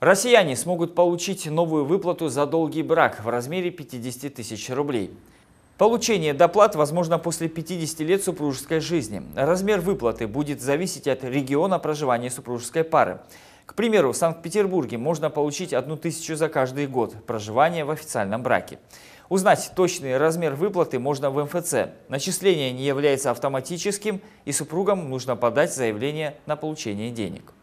Россияне смогут получить новую выплату за долгий брак в размере 50 тысяч рублей. Получение доплат возможно после 50 лет супружеской жизни. Размер выплаты будет зависеть от региона проживания супружеской пары. К примеру, в Санкт-Петербурге можно получить одну тысячу за каждый год проживания в официальном браке. Узнать точный размер выплаты можно в МФЦ. Начисление не является автоматическим, и супругам нужно подать заявление на получение денег.